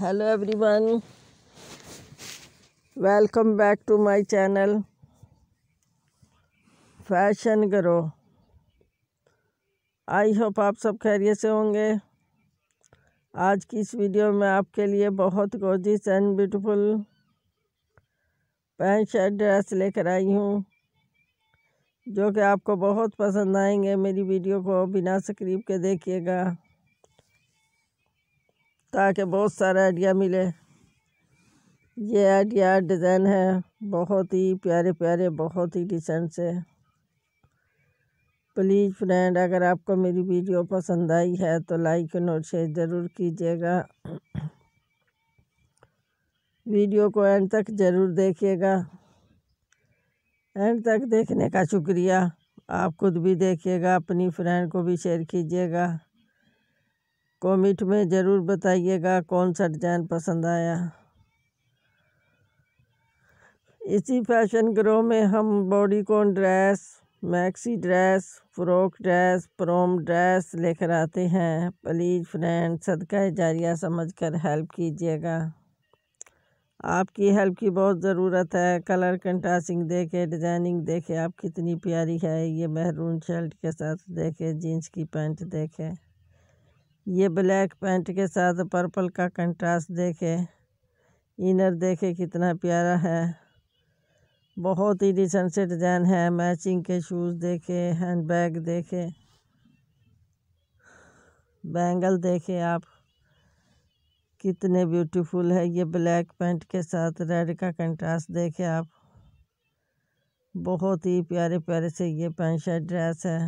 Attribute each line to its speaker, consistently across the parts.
Speaker 1: hello everyone welcome back to my channel Fashion Grow I hope आप सब खैरियत से होंगे आज की इस वीडियो में आपके लिए बहुत gorgeous and beautiful pant shirt dress लेकर आई हूँ जो कि आपको बहुत पसंद आएंगे मेरी वीडियो को बिना स्क्रीप के देखिएगा ताकि बहुत सारा आइडिया मिले ये आइडिया डिज़ाइन है बहुत ही प्यारे प्यारे बहुत ही डिसेंट से प्लीज़ फ्रेंड अगर आपको मेरी वीडियो पसंद आई है तो लाइक और शेयर ज़रूर कीजिएगा वीडियो को एंड तक ज़रूर देखिएगा एंड तक देखने का शुक्रिया आप खुद भी देखिएगा अपनी फ्रेंड को भी शेयर कीजिएगा कमेंट में ज़रूर बताइएगा कौन सा डिज़ाइन पसंद आया इसी फैशन ग्रो में हम bodycon dress maxi dress frock dress prom dress लेकर आते हैं प्लीज़ फ्रेंड सदका जारिया समझ कर हेल्प कीजिएगा आपकी हेल्प की बहुत ज़रूरत है कलर कंट्रास्टिंग देखे डिज़ाइनिंग देखे आप कितनी प्यारी है ये महरून शर्ट के साथ देखे जीन्स की पैंट देखे ये ब्लैक पैंट के साथ पर्पल का कंट्रास्ट देखे इनर देखे कितना प्यारा है बहुत ही डिसेंट से डिज़ाइन है मैचिंग के शूज़ देखे हैंड बैग देखे बैंगल देखे आप कितने ब्यूटीफुल है ये ब्लैक पैंट के साथ रेड का कंट्रास्ट देखे आप बहुत ही प्यारे प्यारे से ये पैंट शर्ट ड्रेस है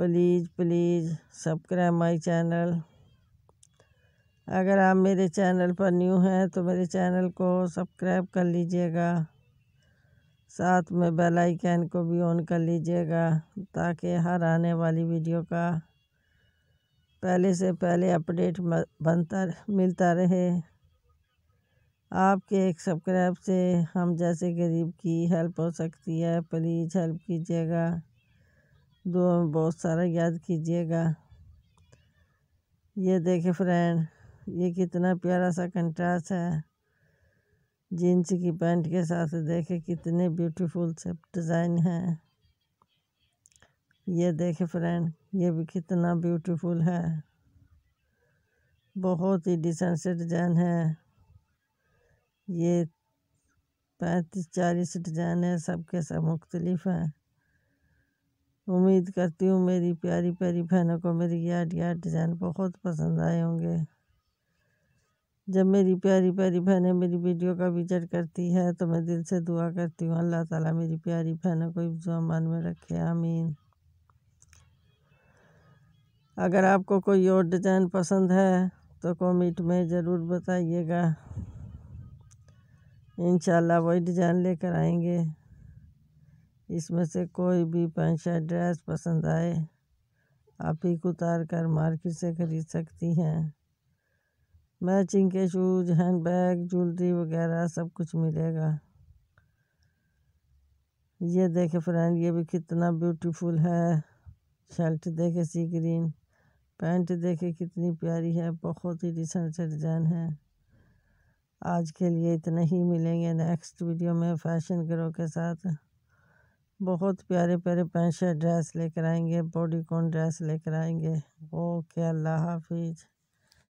Speaker 1: please please subscribe my channel अगर आप मेरे चैनल पर न्यू हैं तो मेरे चैनल को सब्सक्राइब कर लीजिएगा साथ में बेल आइकन को भी ऑन कर लीजिएगा ताकि हर आने वाली वीडियो का पहले से पहले अपडेट बनता मिलता रहे आपके एक सब्सक्राइब से हम जैसे गरीब की हेल्प हो सकती है प्लीज़ हेल्प कीजिएगा दुआ में बहुत सारा याद कीजिएगा ये देखे फ्रेंड ये कितना प्यारा सा कंट्रास्ट है जीन्स की पैंट के साथ देखे कितने ब्यूटीफुल से डिज़ाइन है ये देखे फ्रेंड ये भी कितना ब्यूटीफुल है बहुत ही डिसेंट से डिज़ाइन है ये पैंतीस चालीस डिज़ाइन है सबके सब मुख्तलिफ हैं उम्मीद करती हूँ मेरी प्यारी प्यारी बहनों को मेरी यह अडिया डिज़ाइन बहुत पसंद आए होंगे जब मेरी प्यारी प्यारी बहनें मेरी वीडियो का विजट करती है तो मैं दिल से दुआ करती हूँ अल्लाह ताला मेरी प्यारी बहनों को अमान में रखे आमीन अगर आपको कोई और डिज़ाइन पसंद है तो कमेंट में ज़रूर बताइएगा इन वही डिज़ाइन लेकर आएंगे इसमें से कोई भी पेंट शर्ट ड्रेस पसंद आए आप को उतार कर मार्केट से खरीद सकती हैं मैचिंग के शूज़ हैंड बैग ज्वेलरी वगैरह सब कुछ मिलेगा ये देखे फ्रेंड ये भी कितना ब्यूटीफुल है शर्ट देखे सी ग्रीन पैंट देखे कितनी प्यारी है बहुत ही डिसेंट से डिज़ाइन है आज के लिए इतना ही मिलेंगे नेक्स्ट वीडियो में फैशन ग्रो के साथ बहुत प्यारे प्यारे पैंट शर्ट ड्रेस लेकर आएंगे बॉडी कौन ड्रेस लेकर आएंगे ओके अल्लाह हाफिज़